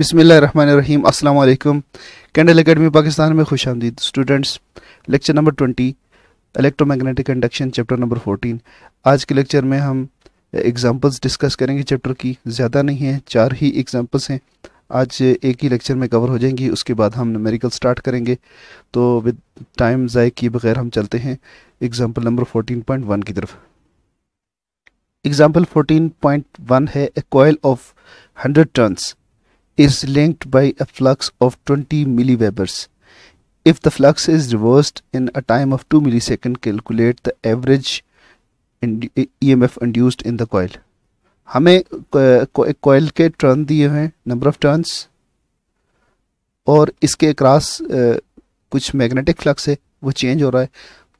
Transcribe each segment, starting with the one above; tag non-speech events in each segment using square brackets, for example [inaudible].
अस्सलाम वालेकुम candle academy Pakistan में खुश आमदीद students lecture number twenty electromagnetic induction chapter number fourteen आज के लेक्चर में हम एग्जांपल्स डिस्कस करेंगे चैप्टर की ज़्यादा नहीं है चार ही एग्जांपल्स हैं आज एक ही लेक्चर में कवर हो जाएंगी उसके बाद हम न्यूमेरिकल स्टार्ट करेंगे तो विद टाइम ज़ाय किए बगैर हम चलते हैं example number fourteen point one की तरफ एग्ज़ाम्पल फोर्टीन पॉइंट वन है a coil of hundred turns is linked by a flux of 20 milliwebers. If the flux is reversed in a time of 2 millisecond, calculate the average EMF induced in the coil. हमें कोयल के turn दिए हैं number of turns और इसके cross कुछ magnetic flux है वो change हो रहा है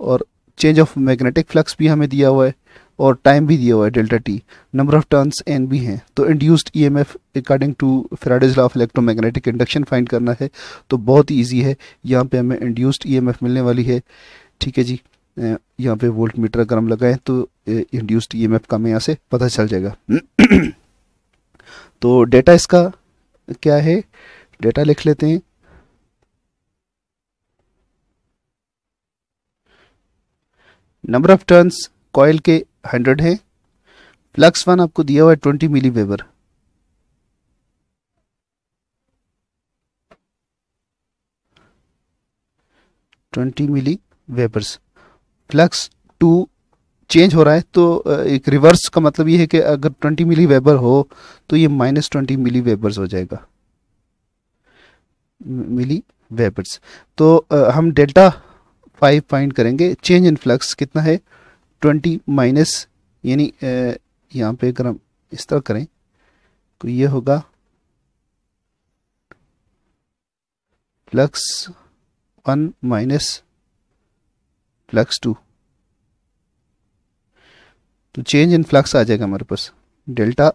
और चेंज ऑफ मैग्नेटिक फ्लक्स भी हमें दिया हुआ है और टाइम भी दिया हुआ है delta T number of turns N भी हैं तो induced EMF according to Faraday's law of electromagnetic induction find करना है तो बहुत ही ईजी है यहाँ पे हमें इंड्यूस्ड ईएमएफ e मिलने वाली है ठीक है जी यहाँ पे वोल्ट मीटर अगर हम लगाएं तो इंड्यूस्ड ई e का हमें यहाँ से पता चल जाएगा [clears throat] तो डेटा इसका क्या है डेटा लिख लेते हैं नंबर ऑफ टर्न्स कॉयल के हंड्रेड है फ्लक्स वन आपको दिया हुआ है twenty milli weber twenty milli webers flux two change हो रहा है तो एक रिवर्स का मतलब ये है कि अगर ट्वेंटी मिली वेबर हो तो ये माइनस ट्वेंटी मिली वेबर्स हो जाएगा मिली वेबर्स तो हम डेल्टा फाइव फाइंड करेंगे चेंज इन फ्लक्स कितना है ट्वेंटी माइनस यानी यहाँ पे अगर हम इस तरह करें तो ये होगा flux one minus flux two तो चेंज इन फ्लक्स आ जाएगा हमारे पास delta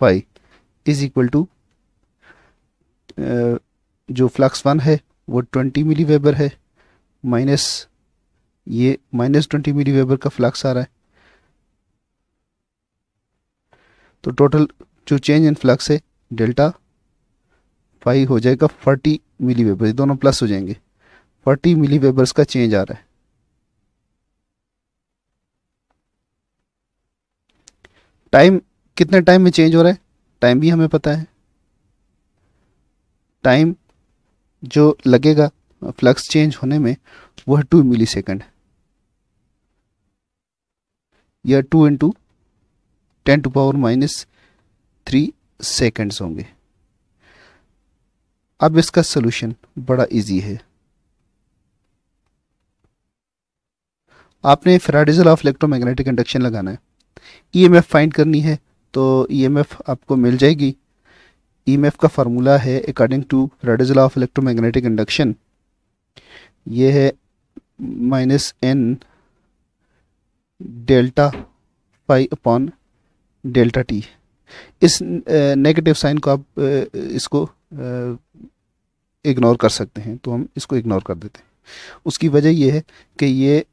phi is equal to जो फ्लक्स वन है वो ट्वेंटी मिली वेबर है माइनस ये माइनस ट्वेंटी मिली वेबर का फ्लक्स आ रहा है तो टोटल जो चेंज इन फ्लक्स है डेल्टा फाई हो जाएगा फोर्टी मिली वेबर दोनों प्लस हो जाएंगे फोर्टी मिली वेबर्स का चेंज आ रहा है टाइम कितने टाइम में चेंज हो रहा है टाइम भी हमें पता है टाइम जो लगेगा फ्लक्स चेंज होने में वह टू मिली सेकेंड या two into ten to power minus three seconds होंगे अब इसका सोल्यूशन बड़ा इजी है आपने फेराडिजल ऑफ इलेक्ट्रोमैग्नेटिक इंडक्शन लगाना है ईएमएफ e फाइंड करनी है तो ईएमएफ e आपको मिल जाएगी ईएमएफ e का फार्मूला है according to Faraday's law of electromagnetic induction ये है minus N delta phi upon delta T इस नेगेटिव साइन को आप इसको इग्नोर कर सकते हैं तो हम इसको इग्नोर कर देते हैं उसकी वजह यह है कि ये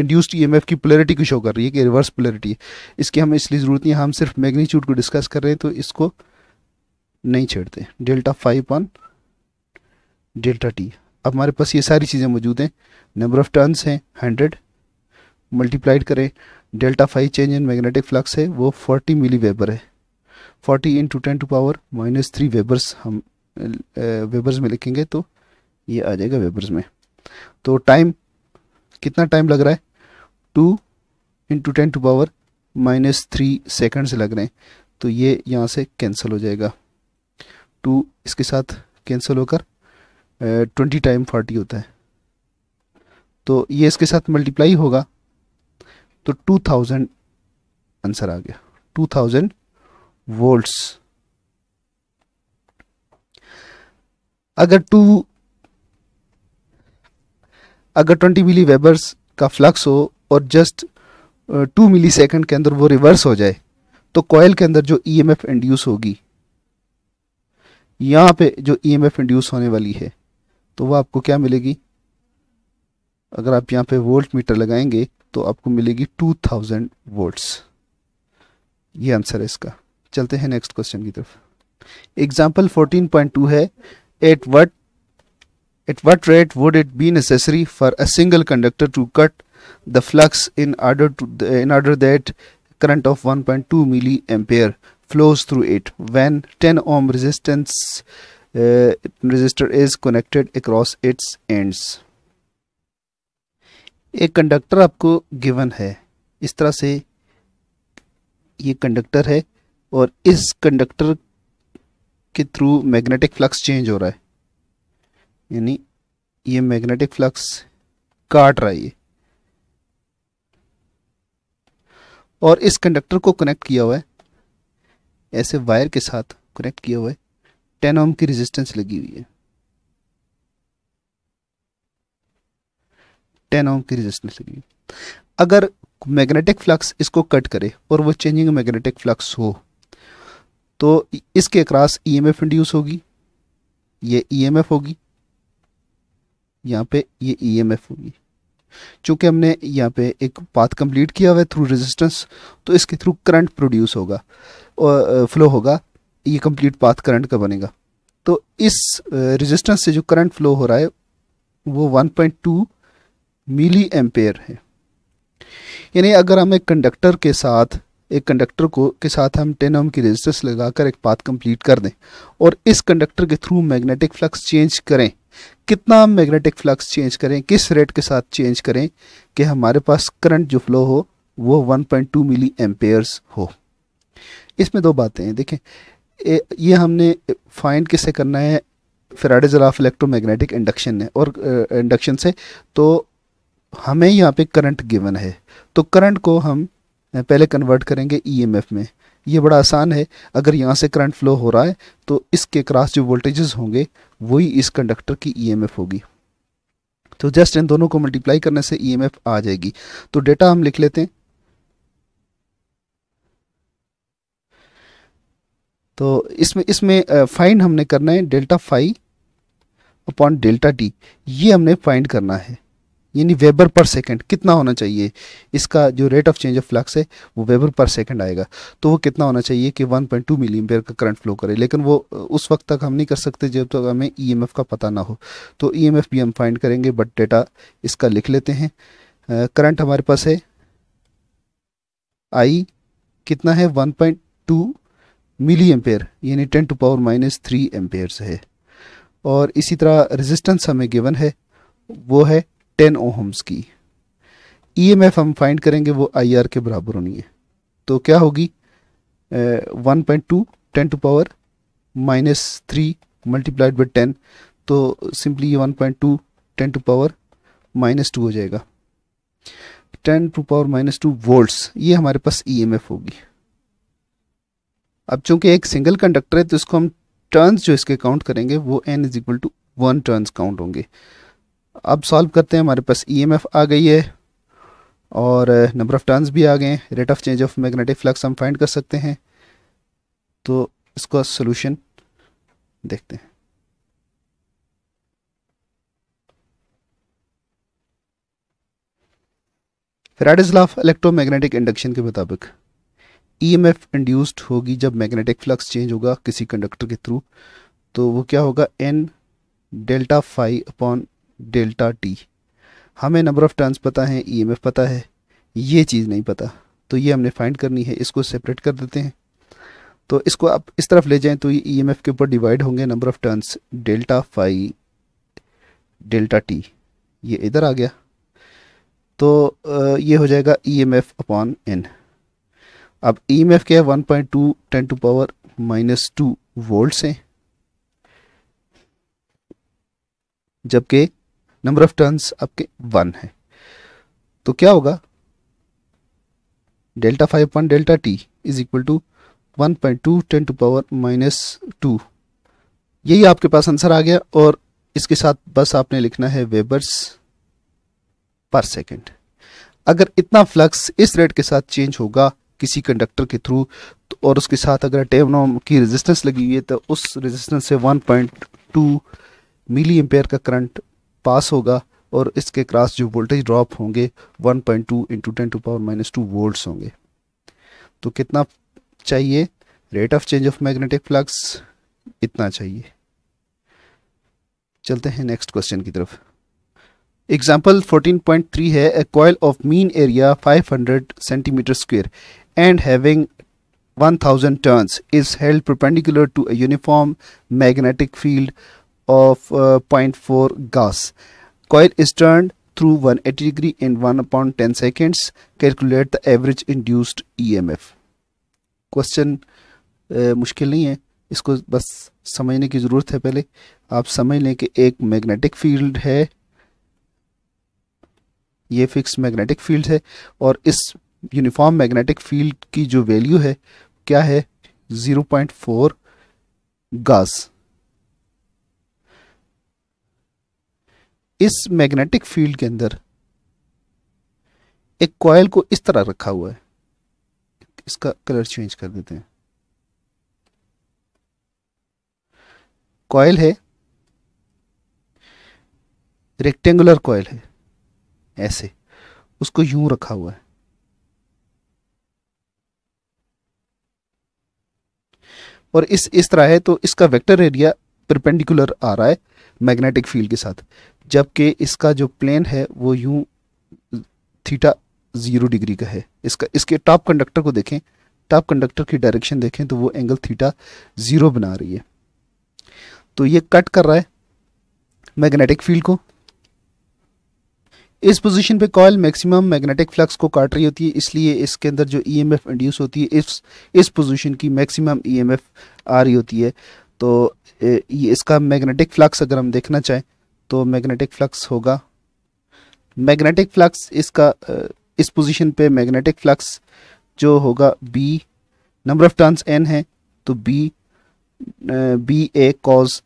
इंड्यूस्ड ईएमएफ e की पोलरिटी को शो कर रही है कि रिवर्स पोलरिटी है इसकी हमें इसलिए ज़रूरत नहीं है हम सिर्फ मैग्नीट्यूड को डिस्कस कर रहे हैं तो इसको नहीं छेड़ते delta phi on delta T अब हमारे पास ये सारी चीज़ें मौजूद हैं नंबर ऑफ़ टर्नस हैं हंड्रेड मल्टीप्लाइड करें delta phi change in magnetic flux है वो फोर्टी मिली वेबर है forty into ten to power minus three webers हम वेबर्स में लिखेंगे तो ये आ जाएगा वेबर्स में तो टाइम कितना टाइम लग रहा है two two ten to power minus three seconds लग रहे हैं तो ये यहाँ से कैंसिल हो जाएगा टू इसके साथ कैंसिल होकर ट्वेंटी टाइम फोर्टी होता है तो ये इसके साथ मल्टीप्लाई होगा तो टू थाउजेंड आंसर आ गया टू थाउजेंड वोल्ट्स अगर टू अगर ट्वेंटी मिली वेबर्स का फ्लक्स हो और जस्ट टू मिली सेकेंड के अंदर वो रिवर्स हो जाए तो कॉयल के अंदर जो ई एम एफ इंड्यूस होगी यहाँ पे जो ई एम एफ इंड्यूस होने वाली है तो वह आपको क्या मिलेगी अगर आप यहाँ पे वोल्ट मीटर लगाएंगे तो आपको मिलेगी टू थाउजेंड वोल्ट्स ये आंसर है इसका चलते हैं नेक्स्ट क्वेश्चन की तरफ एग्जाम्पल फोर्टीन पॉइंट टू है at what at what rate would it be necessary for a single conductor to cut the flux in order to in order that current of milli ampere flows through it when 10 ohm resistance resistor is connected across its ends एक conductor आपको given है इस तरह से ये conductor है और इस कंडक्टर के थ्रू मैग्नेटिक फ्लक्स चेंज हो रहा है यानी ये मैग्नेटिक फ्लक्स काट रहा है ये और इस कंडक्टर को कनेक्ट किया हुआ है ऐसे वायर के साथ कनेक्ट किया हुआ है टेन ओम की रेजिस्टेंस लगी हुई है टेन ओम की रेजिस्टेंस लगी हुई अगर मैग्नेटिक फ्लक्स इसको कट करे और वो चेंजिंग मैग्नेटिक फ्लक्स हो तो इसके अक्रॉस ईएमएफ इंड्यूस होगी ये ईएमएफ e होगी यहाँ पे ये ईएमएफ e होगी चूंकि हमने यहाँ पे एक पाथ कंप्लीट किया हुआ है थ्रू रेजिस्टेंस तो इसके थ्रू करंट प्रोड्यूस होगा और फ्लो होगा ये कंप्लीट पाथ करंट का बनेगा तो इस रेजिस्टेंस से जो करंट फ्लो हो रहा है वो 1.2 मिली एम्पेयर है यानी अगर हम एक कंडक्टर के साथ एक कंडक्टर को के साथ हम टेन ओम की रेजिस्टेंस लगाकर एक पाथ कंप्लीट कर दें और इस कंडक्टर के थ्रू मैग्नेटिक फ्लक्स चेंज करें कितना मैग्नेटिक फ्लक्स चेंज करें किस रेट के साथ चेंज करें कि हमारे पास करंट जो फ्लो हो वो 1.2 मिली एम्पेयर्स हो इसमें दो बातें हैं देखें ये हमने फाइंड किससे करना है फेराडेज ऑफ इलेक्ट्रोमैग्नेटिक इंडक्शन है और इंडक्शन से तो हमें यहाँ पे करंट गिवन है तो करंट को हम पहले कन्वर्ट करेंगे ईएमएफ e में ये बड़ा आसान है अगर यहाँ से करंट फ्लो हो रहा है तो इसके क्रॉस जो वोल्टेजेस होंगे वही इस कंडक्टर की ईएमएफ e होगी तो जस्ट इन दोनों को मल्टीप्लाई करने से ईएमएफ e आ जाएगी तो डेटा हम लिख लेते हैं तो इसमें इसमें फाइंड हमने करना है delta phi upon delta T ये हमने फाइंड करना है यानी वेबर पर सेकंड कितना होना चाहिए इसका जो rate of change of flux है वो वेबर पर सेकंड आएगा तो वो कितना होना चाहिए कि 1.2 मिली एम्पेयर का करंट फ्लो करे लेकिन वो उस वक्त तक हम नहीं कर सकते जब तक तो हमें ईएमएफ e का पता ना हो तो ईएमएफ e भी हम फाइंड करेंगे बट डेटा इसका लिख लेते हैं करंट हमारे पास है आई कितना है वन मिली एम्पेयर यानी ten to power minus three ampere है और इसी तरह रेजिस्टेंस हमें गिवन है वो है टेन ओहम्स की ईएमएफ e हम फाइंड करेंगे वो आईआर के बराबर होनी है तो क्या होगी one point two ten to power minus three multiplied by ten तो सिंपली ये one point two ten to power minus two हो जाएगा ten to power minus two volts ये हमारे पास ईएमएफ e होगी अब चूंकि एक सिंगल कंडक्टर है तो इसको हम टर्न्स जो इसके काउंट करेंगे वो N is equal to one turns count होंगे अब सॉल्व करते हैं हमारे पास ई e आ गई है और नंबर ऑफ़ टर्न्स भी आ गए हैं rate of change of magnetic flux हम फाइंड कर सकते हैं तो इसका सोल्यूशन देखते हैं फेराडेज लॉ इलेक्ट्रोमैग्नेटिक इंडक्शन के मुताबिक ईएमएफ e इंड्यूस्ड होगी जब मैग्नेटिक फ्लक्स चेंज होगा किसी कंडक्टर के थ्रू तो वो क्या होगा N delta phi upon delta T हमें नंबर ऑफ़ टर्न्स पता है ईएमएफ e पता है ये चीज़ नहीं पता तो ये हमने फाइंड करनी है इसको सेपरेट कर देते हैं तो इसको आप इस तरफ ले जाएं तो ये एफ़ e के ऊपर डिवाइड होंगे number of turns delta phi delta T ये इधर आ गया तो ये हो जाएगा E M F upon N अब ई एम एफ क्या है one point two ten to power minus two volt है जबकि नंबर ऑफ टर्न्स आपके वन है तो क्या होगा delta phi point delta T is equal to one point two ten to power minus two यही आपके पास आंसर आ गया और इसके साथ बस आपने लिखना है वेबर्स पर सेकेंड अगर इतना फ्लक्स इस रेट के साथ चेंज होगा किसी कंडक्टर के थ्रू तो और उसके साथ अगर टेवनोम की रेजिस्टेंस लगी हुई है तो उस रेजिस्टेंस से 1.2 मिली एम्पेयर का करंट पास होगा और इसके क्रॉस जो वोल्टेज ड्रॉप होंगे 1.2 point two into ten to power minus two volts होंगे तो कितना चाहिए rate of change of magnetic flux इतना चाहिए चलते हैं नेक्स्ट क्वेश्चन की तरफ एग्जाम्पल 14.3 है a coil of mean area 500 centimetre square and having 1000 turns is held perpendicular to a uniform magnetic field of uh, 0.4 Gauss. Coil is turned through 180 degree in 1 upon 10 seconds. Calculate the average induced EMF. Question मुश्किल नहीं है इसको बस समझने की ज़रूरत है पहले आप समझ लें कि एक मैग्नेटिक फील्ड है ये फिक्स मैग्नेटिक फील्ड है और इस यूनिफॉर्म मैग्नेटिक फील्ड की जो वैल्यू है क्या है 0.4 गॉस इस मैग्नेटिक फील्ड के अंदर एक कॉयल को इस तरह रखा हुआ है इसका कलर चेंज कर देते हैं कॉयल है रेक्टेंगुलर कॉयल है ऐसे उसको यूं रखा हुआ है और इस इस तरह है तो इसका वेक्टर एरिया परपेंडिकुलर आ रहा है मैग्नेटिक फील्ड के साथ जबकि इसका जो प्लेन है वो यूं थीटा ज़ीरो डिग्री का है इसका इसके टॉप कंडक्टर को देखें टॉप कंडक्टर की डायरेक्शन देखें तो वो एंगल थीटा ज़ीरो बना रही है तो ये कट कर रहा है मैग्नेटिक फील्ड को इस पोजीशन पे कॉयल मैक्सिमम मैग्नेटिक फ्लक्स को काट रही होती है इसलिए इसके अंदर जो ईएमएफ इंड्यूस होती है इस इस पोजीशन की मैक्सिमम ईएमएफ आ रही होती है तो ये इसका मैग्नेटिक फ्लक्स अगर हम देखना चाहें तो मैग्नेटिक फ्लक्स होगा मैग्नेटिक फ्लक्स इसका इस पोजीशन पे मैग्नेटिक फ्लक्स जो होगा B number of turns N है तो B B A cos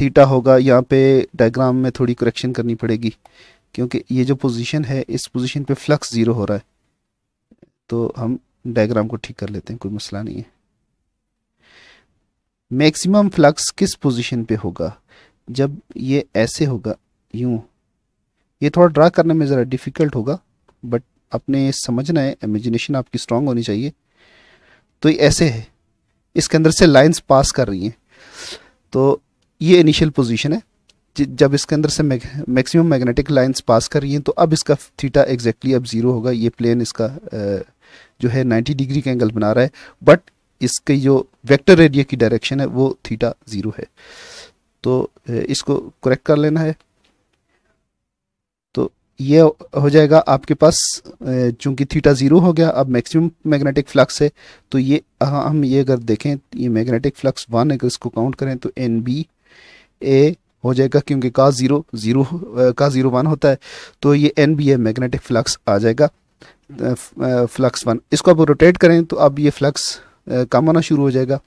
theta होगा यहाँ पे डायग्राम में थोड़ी करेक्शन करनी पड़ेगी क्योंकि ये जो पोजीशन है इस पोजीशन पे फ्लक्स ज़ीरो हो रहा है तो हम डायग्राम को ठीक कर लेते हैं कोई मसला नहीं है मैक्सिमम फ्लक्स किस पोजीशन पे होगा जब ये ऐसे होगा यूं ये थोड़ा ड्रा करने में ज़रा डिफ़िकल्ट होगा बट अपने समझना है इमेजिनेशन आपकी स्ट्रांग होनी चाहिए तो ये ऐसे है इसके अंदर से लाइन्स पास कर रही हैं तो ये इनिशियल पोजीशन है जब इसके अंदर से मैक्सिमम मैग्नेटिक लाइंस पास कर रही हैं तो अब इसका थीटा एग्जैक्टली अब ज़ीरो होगा ये प्लेन इसका जो है 90 डिग्री का एंगल बना रहा है बट इसके जो वेक्टर रेडिया की डायरेक्शन है वो थीटा ज़ीरो है तो इसको करेक्ट कर लेना है तो ये हो जाएगा आपके पास चूंकि थीटा ज़ीरो हो गया अब मैक्सिमम मैग्नेटिक फ्लक्स है तो ये हाँ, हम ये अगर देखें ये मैग्नेटिक फ्लक्स वन अगर इसको काउंट करें तो एन बी ए हो जाएगा क्योंकि का ज़ीरो ज़ीरो का ज़ीरो वन होता है तो ये N B A magnetic flux आ जाएगा फ्लक्स वन इसको आप रोटेट करें तो अब ये फ्लक्स कम होना शुरू हो जाएगा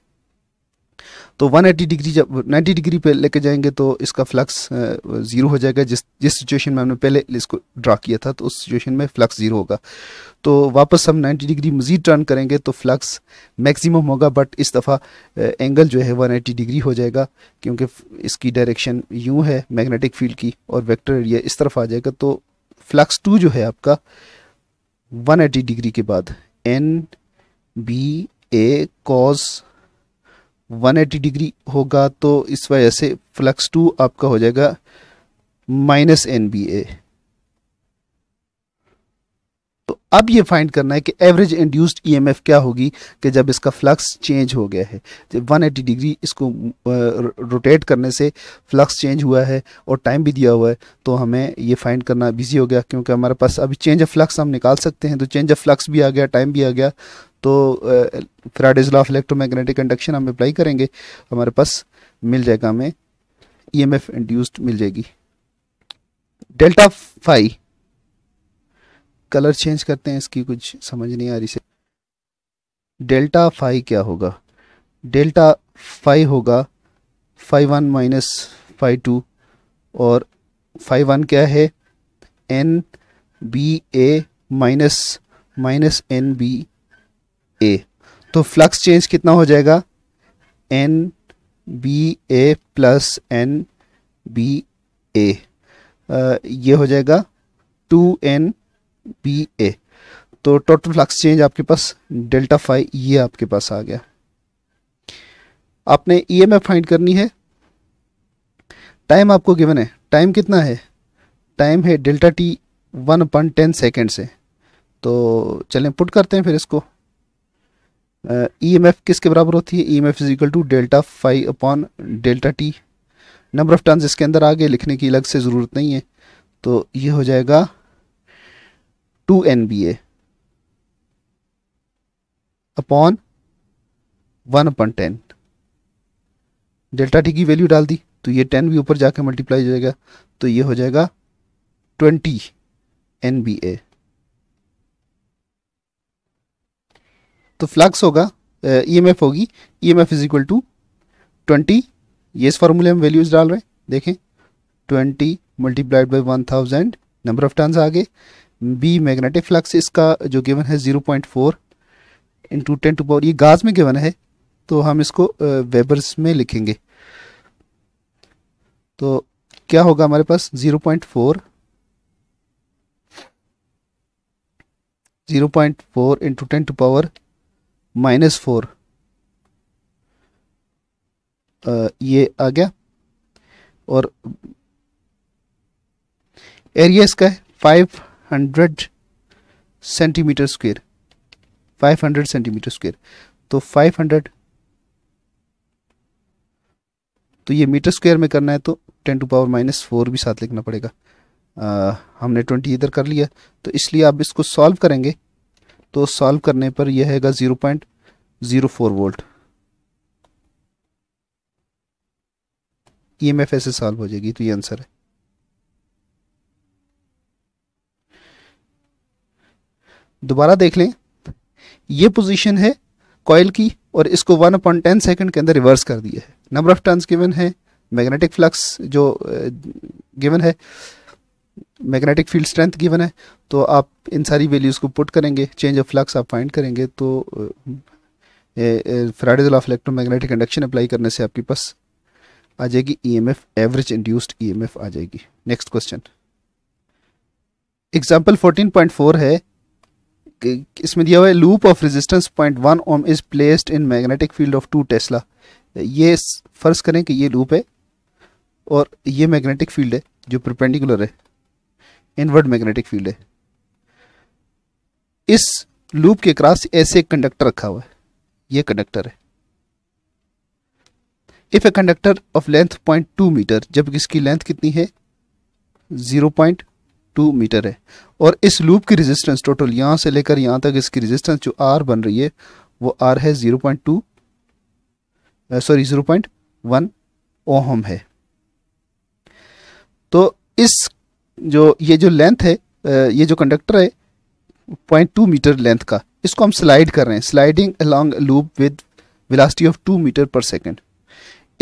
तो 180 डिग्री जब 90 डिग्री पे लेके जाएंगे तो इसका फ्लक्स ज़ीरो हो जाएगा जिस जिस सिचुएशन में हमने पहले इसको ड्रा किया था तो उस सिचुएशन में फ्लक्स ज़ीरो होगा तो वापस हम 90 डिग्री मज़ीद टर्न करेंगे तो फ्लक्स मैक्सिमम होगा बट इस दफ़ा एंगल जो है 180 डिग्री हो जाएगा क्योंकि इसकी डायरेक्शन यूँ है मैग्नेटिक फील्ड की और वैक्टर एरिया इस तरफ आ जाएगा तो फ्लक्स टू जो है आपका वन डिग्री के बाद N B A cos 180 degree होगा तो इस वजह से फ्लक्स टू आपका हो जाएगा माइनस एन बी ए तो अब ये फाइंड करना है कि एवरेज इंड्यूस्ड ईएमएफ क्या होगी कि जब इसका फ्लक्स चेंज हो गया है जब 180 डिग्री इसको रोटेट करने से फ्लक्स चेंज हुआ है और टाइम भी दिया हुआ है तो हमें ये फाइंड करना बिजी हो गया क्योंकि हमारे पास अभी चेंज ऑफ फ्लक्स हम निकाल सकते हैं तो चेंज ऑफ फ्लक्स भी आ गया टाइम भी आ गया तो Faraday's law of electromagnetic conduction हम अप्लाई करेंगे हमारे पास मिल जाएगा हमें ई एम एफ इंड्यूस्ड मिल जाएगी डेल्टा फाइव कलर चेंज करते हैं इसकी कुछ समझ नहीं आ रही से डेल्टा फाइव क्या होगा डेल्टा फाइव होगा phi one minus phi two और फाइव वन क्या है N B A minus minus N B A तो फ्लक्स चेंज कितना हो जाएगा N B A plus N B A ये हो जाएगा टू एन बी ए तो टोटल फ्लक्स चेंज आपके पास डेल्टा फाइव ये आपके पास आ गया आपने ई एम एफ फाइंड करनी है टाइम आपको गिवन है टाइम कितना है टाइम है delta T one point ten second से तो चलें पुट करते हैं फिर इसको ई एम एफ किसके बराबर होती है E M F is equal to delta phi upon delta T number of turns इसके अंदर आगे लिखने की अलग से ज़रूरत नहीं है तो ये हो जाएगा two N B A upon one upon ten delta T की वैल्यू डाल दी तो ये टेन भी ऊपर जाके मल्टीप्लाई हो जाएगा तो ये हो जाएगा ट्वेंटी एन बी ए तो फ्लक्स होगा ई एम एफ होगी E M F is equal to twenty ये इस फार्मूले में वैल्यूज डाल रहे हैं देखें twenty multiplied by one thousand number of turns आगे बी मैग्नेटिक फ्लक्स इसका जो गिवन है zero point four into ten to power ये गाज में गिवन है तो हम इसको वेबर्स में लिखेंगे तो क्या होगा हमारे पास zero point four zero point four into ten to power minus four ये आ गया और एरिया इसका है five hundred centimetre square five hundred centimetre square तो फाइव हंड्रेड तो ये मीटर स्क्वायर में करना है तो ten to power minus four भी साथ लिखना पड़ेगा आ, हमने ट्वेंटी इधर कर लिया तो इसलिए आप इसको सॉल्व करेंगे तो सॉल्व करने पर यह हैगा zero point zero four volt E M F ऐसे सॉल्व हो जाएगी तो ये आंसर है दोबारा देख लें ये पोजीशन है कॉयल की और इसको वन अपॉइंट टेन सेकेंड के अंदर रिवर्स कर दिया है नंबर ऑफ टर्न्स गिवन है मैग्नेटिक फ्लक्स जो गिवन uh, है मैग्नेटिक फील्ड स्ट्रेंथ गिवन है तो आप इन सारी वैल्यूज़ को पुट करेंगे चेंज ऑफ फ्लक्स आप फाइंड करेंगे तो Faraday's of electromagnetic induction apply करने से आपके पास आ जाएगी ईएमएफ एवरेज इंड्यूस्ड ईएमएफ आ जाएगी नेक्स्ट क्वेश्चन एग्जाम्पल 14.4 है इसमें दिया हुआ है loop of resistance point one ohm is placed in magnetic field of two tesla ये फर्ज करें कि ये लूप है और ये मैग्नेटिक फील्ड है जो प्रपेंडिकुलर है इनवर्ड मैग्नेटिक फील्ड है इस लूप के क्रॉस ऐसे एक कंडक्टर रखा हुआ है ये कंडक्टर है if a conductor of length point two metre जब इसकी लेंथ कितनी है जीरो पॉइंट टू मीटर है और इस लूप की रेजिस्टेंस टोटल यहां से लेकर यहां तक इसकी रेजिस्टेंस जो आर बन रही है वो आर है zero point two sorry zero point one ohm है तो इस जो ये जो लेंथ है ये जो कंडक्टर है पॉइंट टू मीटर लेंथ का इसको हम स्लाइड कर रहे हैं sliding along loop with velocity of two metre per second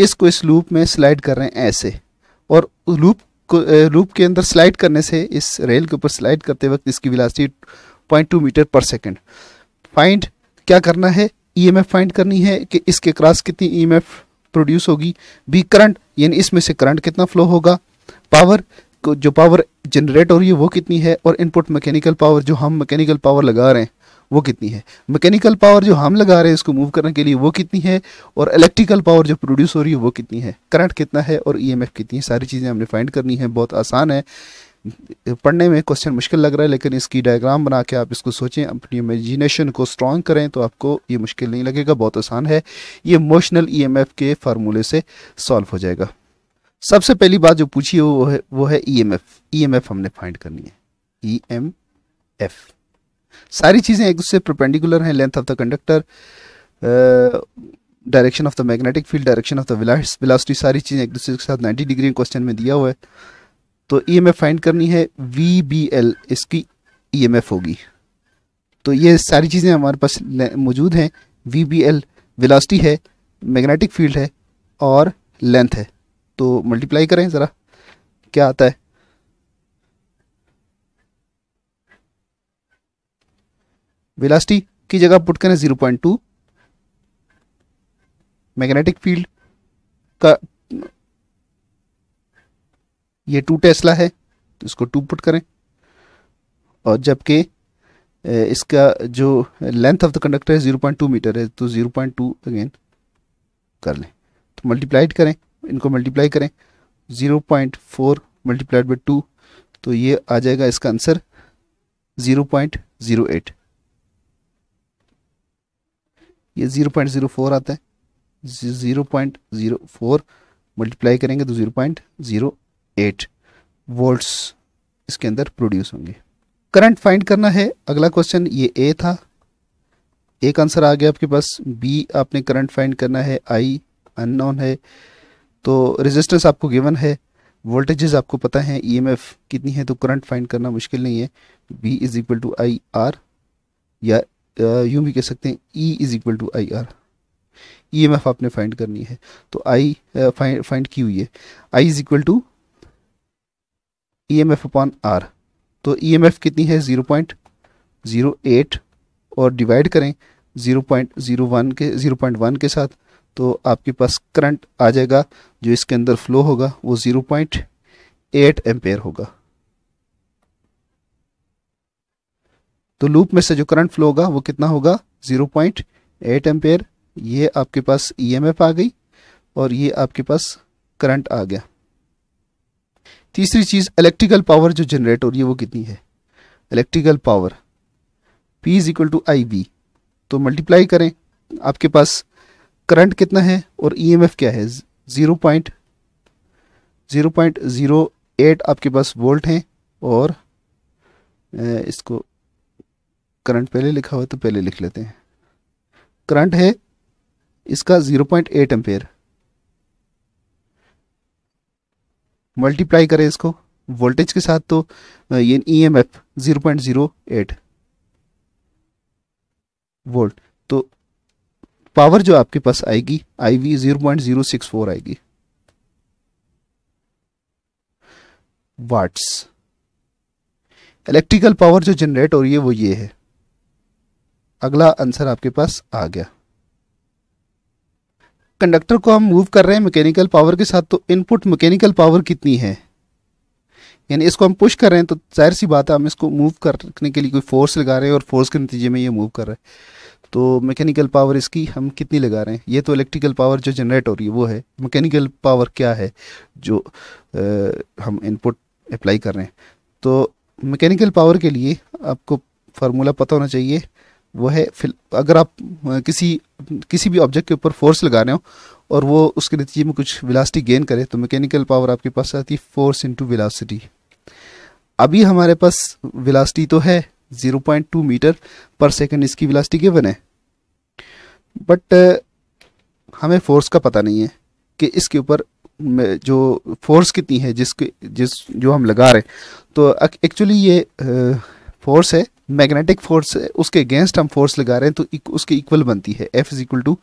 इसको इस लूप में स्लाइड कर रहे हैं ऐसे और लूप को लूप के अंदर स्लाइड करने से इस रेल के ऊपर स्लाइड करते वक्त इसकी velocity point two metre per second find क्या करना है एफ e फाइंड करनी है कि इसके क्रॉस कितनी एफ e प्रोड्यूस होगी बी करंट यानी इसमें से करंट कितना फ्लो होगा पावर जो पावर जनरेट हो रही है वो कितनी है और इनपुट मैकेनिकल पावर जो हम मैकेनिकल पावर लगा रहे हैं वो कितनी है मैकेनिकल पावर जो हम लगा रहे हैं इसको मूव करने के लिए वो कितनी है और इलेक्ट्रिकल पावर जो प्रोड्यूस हो रही है वो कितनी है करंट कितना है और ईएमएफ कितनी है सारी चीज़ें हमने फाइंड करनी है बहुत आसान है पढ़ने में क्वेश्चन मुश्किल लग रहा है लेकिन इसकी डायग्राम बना के आप इसको सोचें अपनी इमेजिनेशन को स्ट्रॉन्ग करें तो आपको ये मुश्किल नहीं लगेगा बहुत आसान है ये इमोशनल ईएमएफ के फार्मूले से सॉल्व हो जाएगा सबसे पहली बात जो पूछी है वो है वो है ईएमएफ e ईएमएफ e हमने फाइंड करनी है ईएमएफ e सारी चीज़ें एक दूसरे परपेंडिकुलर हैं length of the conductor direction of the magnetic field direction of the velocity सारी चीज़ें एक दूसरे के साथ 90 डिग्री क्वेश्चन में दिया हुआ है तो ईएमएफ फाइंड करनी है वी बी एल इसकी ईएमएफ होगी तो ये सारी चीज़ें हमारे पास मौजूद हैं वी बी एल वेलासिटी है मैग्नेटिक फील्ड है और लेंथ है तो मल्टीप्लाई करें ज़रा क्या आता है वेलास्टी की जगह पुट करें zero point two magnetic field का ये टू टेस्ला है तो इसको टू पुट करें और जबकि इसका जो लेंथ ऑफ द कंडक्टर है जीरो पॉइंट टू मीटर है तो जीरो पॉइंट टू अगेन कर लें तो मल्टीप्लाइड करें इनको मल्टीप्लाई करें zero point four multiplied by two तो ये आ जाएगा इसका answer zero point zero eight ये ज़ीरो पॉइंट ज़ीरो फोर आता है zero point zero four multiply करेंगे तो zero point zero eight volts इसके अंदर प्रोड्यूस होंगे करंट फाइंड करना है अगला क्वेश्चन ये ए था एक आंसर आ गया आपके पास बी आपने करंट फाइंड करना है आई अननोन है तो रेजिस्टेंस आपको गिवन है वोल्टेजेस आपको पता है ई e कितनी है तो करंट फाइंड करना मुश्किल नहीं है B is equal to I R या यूं भी कह सकते हैं E is equal to I R E M F आपने फाइंड करनी है तो आई फाइंड की हुई है I is equal to E M F upon R तो ई एम एफ कितनी है ज़ीरो पॉइंट ज़ीरो एट और डिवाइड करें ज़ीरो पॉइंट ज़ीरो वन के ज़ीरो पॉइंट वन के साथ तो आपके पास करंट आ जाएगा जो इसके अंदर फ्लो होगा वो ज़ीरो पॉइंट एट एम्पेयर होगा तो लूप में से जो करंट फ्लो होगा वो कितना होगा ज़ीरो पॉइंट एट एम्पेयर ये आपके पास ईएमएफ e आ गई और ये आपके पास करंट आ गया तीसरी चीज़ इलेक्ट्रिकल पावर जो जनरेट हो रही है वो कितनी है electrical power P is equal to I B तो मल्टीप्लाई करें आपके पास करंट कितना है और ईएमएफ e क्या है zero point zero point zero eight आपके पास वोल्ट हैं और इसको करंट पहले लिखा हुआ तो पहले लिख लेते हैं करंट है इसका zero point eight ampere multiply करें इसको वोल्टेज के साथ तो ये E M F zero point zero eight volt तो पावर जो आपके पास आएगी IV zero point zero six four आएगी वाट्स इलेक्ट्रिकल पावर जो जनरेट हो रही है वो ये है अगला आंसर आपके पास आ गया कंडक्टर को हम मूव कर रहे हैं मैकेनिकल पावर के साथ तो इनपुट मैकेनिकल पावर कितनी है यानी इसको हम पुश कर रहे हैं तो जाहिर सी बात है हम इसको मूव करने के लिए कोई फोर्स लगा रहे हैं और फोर्स के नतीजे में ये मूव कर रहे हैं तो मैकेनिकल पावर इसकी हम कितनी लगा रहे हैं ये तो इलेक्ट्रिकल पावर जो जनरेट हो रही है वो है मैकेनिकल पावर क्या है जो आ, हम इनपुट अप्लाई कर रहे हैं तो मैकेनिकल पावर के लिए आपको फार्मूला पता होना चाहिए वो है फिल अगर आप किसी किसी भी ऑब्जेक्ट के ऊपर फोर्स लगा रहे हो और वो उसके नतीजे में कुछ विलासिटी गेन करे तो मैकेनिकल पावर आपके पास आती है फोर्स इंटू विलासिटी अभी हमारे पास विलासिटी तो है 0.2 मीटर पर सेकंड इसकी वेलोसिटी गिवन है बट हमें फोर्स का पता नहीं है कि इसके ऊपर जो फोर्स कितनी है जिसके जिस जो हम लगा रहे तो एक्चुअली ये फोर्स है मैग्नेटिक फोर्स है उसके अगेंस्ट हम फोर्स लगा रहे हैं तो इक, उसके इक्वल बनती है F is equal to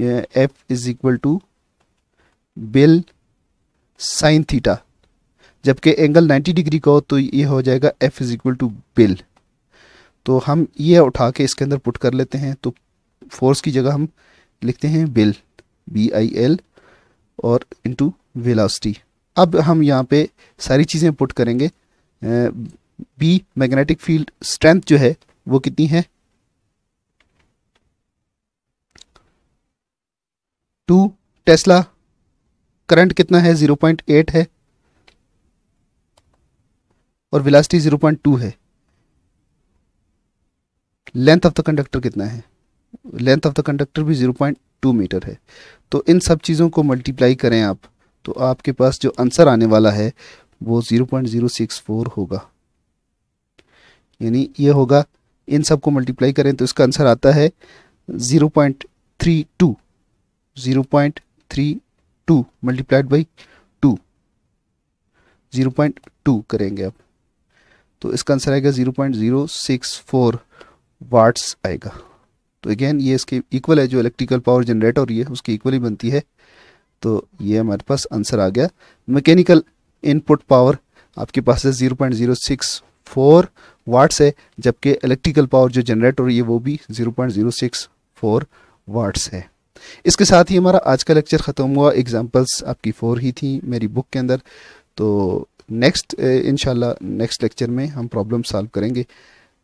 F is equal to BIL sine theta जबकि एंगल 90 डिग्री का हो तो ये हो जाएगा F is equal to BIL तो हम ये उठा के इसके अंदर पुट कर लेते हैं तो फोर्स की जगह हम लिखते हैं बिल बी आई एल और इनटू वेलोसिटी अब हम यहाँ पे सारी चीज़ें पुट करेंगे बी मैग्नेटिक फील्ड स्ट्रेंथ जो है वो कितनी है टू टेस्ला करंट कितना है ज़ीरो पॉइंट एट है और वेलोसिटी ज़ीरो पॉइंट टू है लेंथ ऑफ द कंडक्टर कितना है लेंथ ऑफ द कंडक्टर भी ज़ीरो पॉइंट टू मीटर है तो इन सब चीज़ों को मल्टीप्लाई करें आप तो आपके पास जो आंसर आने वाला है वो zero point zero six four होगा यानी ये होगा इन सब को मल्टीप्लाई करें तो इसका आंसर आता है zero point three two zero point three two multiplied by two zero point two करेंगे आप तो इसका आंसर आएगा zero point zero six four watts आएगा तो अगेन ये इसके इक्वल है जो इलेक्ट्रिकल पावर जनरेट हो रही है उसकी इक्वल ही बनती है तो ये हमारे पास आंसर आ गया मैकेनिकल इनपुट पावर आपके पास है zero point zero six four watts है जबकि इलेक्ट्रिकल पावर जो जनरेट हो रही है वो भी zero point zero six four watts है इसके साथ ही हमारा आज का लेक्चर ख़त्म हुआ एग्जाम्पल्स आपकी फ़ोर ही थी मेरी बुक के अंदर तो नेक्स्ट इन नेक्स्ट लेक्चर में हम प्रॉब्लम सॉल्व करेंगे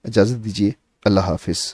इजाज़त दीजिए अल्लाह हाफिज़